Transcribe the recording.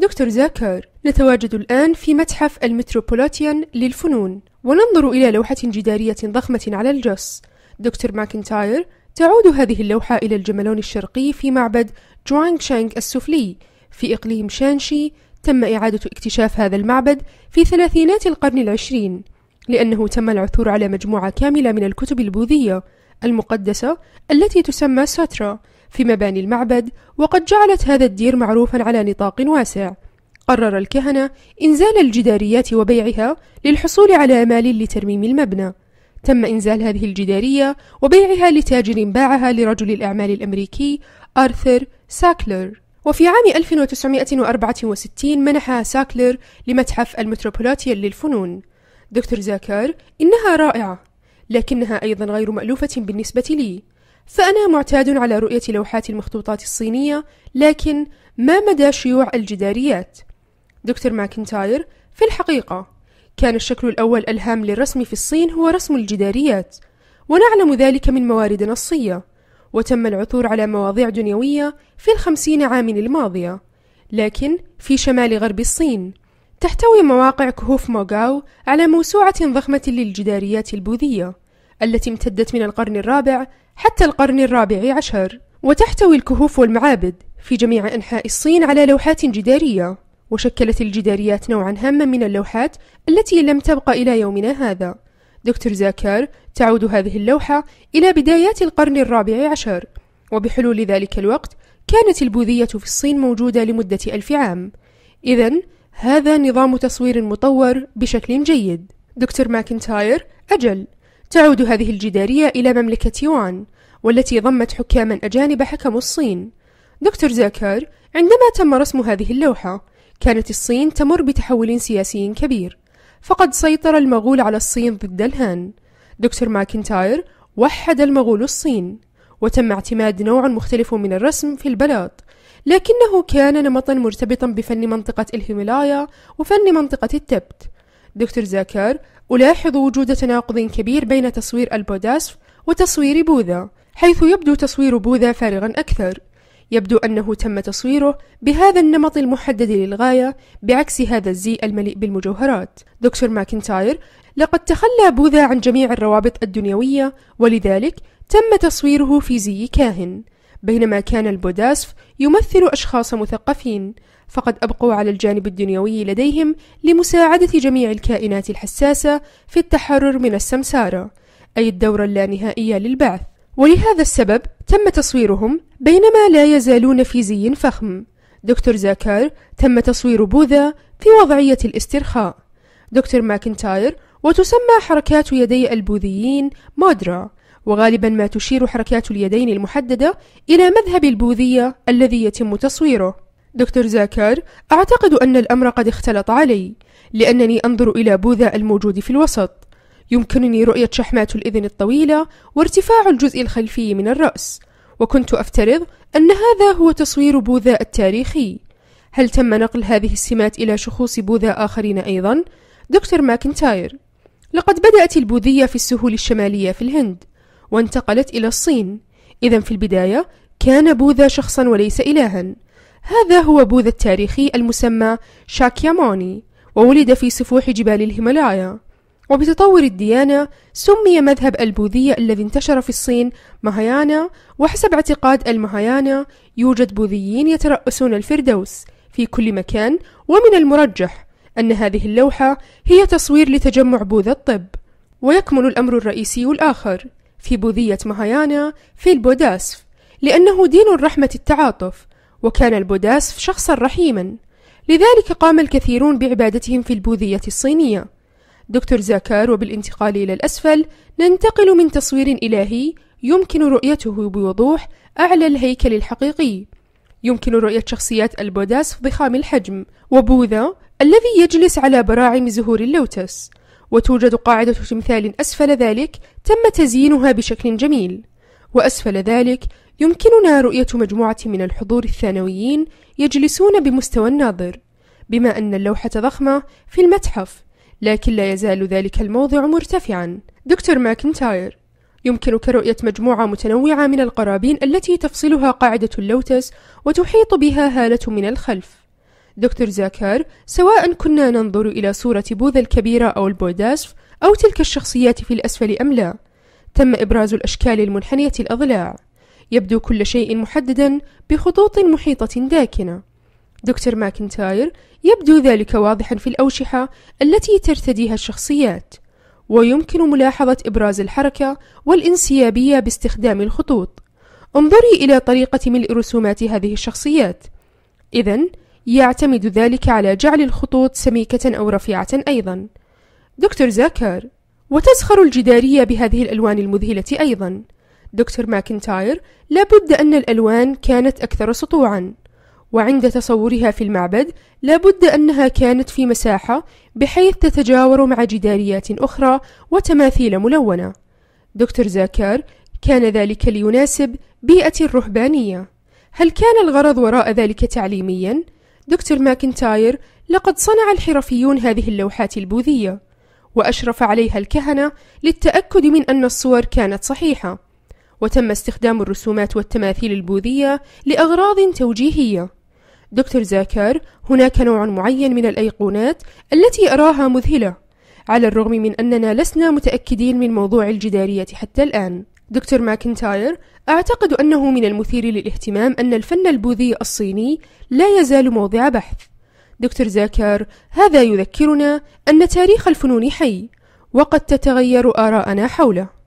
دكتور زاكر نتواجد الآن في متحف المتروبوليتان للفنون وننظر إلى لوحة جدارية ضخمة على الجص دكتور ماكنتاير تعود هذه اللوحة إلى الجملون الشرقي في معبد جوانغ شانغ السفلي في إقليم شانشي تم إعادة اكتشاف هذا المعبد في ثلاثينات القرن العشرين لأنه تم العثور على مجموعة كاملة من الكتب البوذية المقدسة التي تسمى ساترا في مباني المعبد وقد جعلت هذا الدير معروفا على نطاق واسع قرر الكهنة إنزال الجداريات وبيعها للحصول على مال لترميم المبنى تم إنزال هذه الجدارية وبيعها لتاجر باعها لرجل الأعمال الأمريكي آرثر ساكلر وفي عام 1964 منحها ساكلر لمتحف المتروبوليتان للفنون دكتور زاكار إنها رائعة لكنها أيضا غير مألوفة بالنسبة لي فأنا معتاد على رؤية لوحات المخطوطات الصينية لكن ما مدى شيوع الجداريات؟ دكتور ماكنتاير في الحقيقة كان الشكل الأول ألهام للرسم في الصين هو رسم الجداريات ونعلم ذلك من موارد نصية وتم العثور على مواضيع دنيوية في الخمسين عام الماضية لكن في شمال غرب الصين تحتوي مواقع كهوف موغاو على موسوعة ضخمة للجداريات البوذية التي امتدت من القرن الرابع حتى القرن الرابع عشر وتحتوي الكهوف والمعابد في جميع أنحاء الصين على لوحات جدارية وشكلت الجداريات نوعا هاما من اللوحات التي لم تبقى إلى يومنا هذا دكتور زاكار تعود هذه اللوحة إلى بدايات القرن الرابع عشر وبحلول ذلك الوقت كانت البوذية في الصين موجودة لمدة ألف عام إذا هذا نظام تصوير مطور بشكل جيد دكتور ماكنتاير أجل تعود هذه الجدارية إلى مملكة يوان والتي ضمت حكاما أجانب حكموا الصين دكتور زاكر عندما تم رسم هذه اللوحة كانت الصين تمر بتحول سياسي كبير فقد سيطر المغول على الصين ضد الهان دكتور ماكنتاير وحد المغول الصين وتم اعتماد نوع مختلف من الرسم في البلاط لكنه كان نمطا مرتبطا بفن منطقة الهيمالايا وفن منطقة التبت دكتور زاكار ألاحظ وجود تناقض كبير بين تصوير البوداسف وتصوير بوذا حيث يبدو تصوير بوذا فارغا أكثر يبدو أنه تم تصويره بهذا النمط المحدد للغاية بعكس هذا الزي المليء بالمجوهرات دكتور ماكنتاير لقد تخلى بوذا عن جميع الروابط الدنيوية ولذلك تم تصويره في زي كاهن بينما كان البوداسف يمثل أشخاص مثقفين فقد أبقوا على الجانب الدنيوي لديهم لمساعدة جميع الكائنات الحساسة في التحرر من السمسارة، أي الدورة اللانهائية للبعث، ولهذا السبب تم تصويرهم بينما لا يزالون في زي فخم. دكتور زاكار تم تصوير بوذا في وضعية الاسترخاء. دكتور ماكنتاير وتسمى حركات يدي البوذيين مودرا، وغالبا ما تشير حركات اليدين المحددة إلى مذهب البوذية الذي يتم تصويره. دكتور زاكار أعتقد أن الأمر قد اختلط علي لأنني أنظر إلى بوذا الموجود في الوسط يمكنني رؤية شحمات الإذن الطويلة وارتفاع الجزء الخلفي من الرأس وكنت أفترض أن هذا هو تصوير بوذا التاريخي هل تم نقل هذه السمات إلى شخوص بوذا آخرين أيضا؟ دكتور ماكنتاير لقد بدأت البوذية في السهول الشمالية في الهند وانتقلت إلى الصين إذا في البداية كان بوذا شخصا وليس إلها هذا هو بوذا التاريخي المسمى شاكياموني وولد في سفوح جبال الهيمالايا وبتطور الديانة سمي مذهب البوذية الذي انتشر في الصين مهايانا وحسب اعتقاد المهايانا يوجد بوذيين يترأسون الفردوس في كل مكان ومن المرجح أن هذه اللوحة هي تصوير لتجمع بوذا الطب ويكمن الأمر الرئيسي الآخر في بوذية مهايانا في البوداسف لأنه دين الرحمة التعاطف وكان البوداس شخصا رحيما لذلك قام الكثيرون بعبادتهم في البوذية الصينية دكتور زاكار وبالانتقال إلى الأسفل ننتقل من تصوير إلهي يمكن رؤيته بوضوح أعلى الهيكل الحقيقي يمكن رؤية شخصيات البوداس ضخام الحجم وبوذا الذي يجلس على براعم زهور اللوتس وتوجد قاعدة تمثال أسفل ذلك تم تزيينها بشكل جميل وأسفل ذلك يمكننا رؤية مجموعة من الحضور الثانويين يجلسون بمستوى الناظر، بما أن اللوحة ضخمة في المتحف، لكن لا يزال ذلك الموضع مرتفعًا. دكتور ماكنتاير، يمكنك رؤية مجموعة متنوعة من القرابين التي تفصلها قاعدة اللوتس وتحيط بها هالة من الخلف. دكتور زاكار، سواء كنا ننظر إلى صورة بوذا الكبيرة أو البوداسف أو تلك الشخصيات في الأسفل أم لا، تم إبراز الأشكال المنحنية الأضلاع. يبدو كل شيء محددا بخطوط محيطة داكنة دكتور ماكنتاير يبدو ذلك واضحا في الأوشحة التي ترتديها الشخصيات ويمكن ملاحظة إبراز الحركة والانسيابية باستخدام الخطوط انظري إلى طريقة ملء رسومات هذه الشخصيات إذا يعتمد ذلك على جعل الخطوط سميكة أو رفيعة أيضا دكتور زاكر وتزخر الجدارية بهذه الألوان المذهلة أيضا دكتور ماكنتاير لابد أن الألوان كانت أكثر سطوعًا، وعند تصورها في المعبد لابد أنها كانت في مساحة بحيث تتجاور مع جداريات أخرى وتماثيل ملونة. دكتور زاكار كان ذلك ليناسب بيئة الرهبانية. هل كان الغرض وراء ذلك تعليميًا؟ دكتور ماكنتاير لقد صنع الحرفيون هذه اللوحات البوذية، وأشرف عليها الكهنة للتأكد من أن الصور كانت صحيحة. وتم استخدام الرسومات والتماثيل البوذية لأغراض توجيهية دكتور زاكار هناك نوع معين من الأيقونات التي أراها مذهلة على الرغم من أننا لسنا متأكدين من موضوع الجدارية حتى الآن دكتور ماكنتاير أعتقد أنه من المثير للاهتمام أن الفن البوذي الصيني لا يزال موضع بحث دكتور زاكار هذا يذكرنا أن تاريخ الفنون حي وقد تتغير آراءنا حوله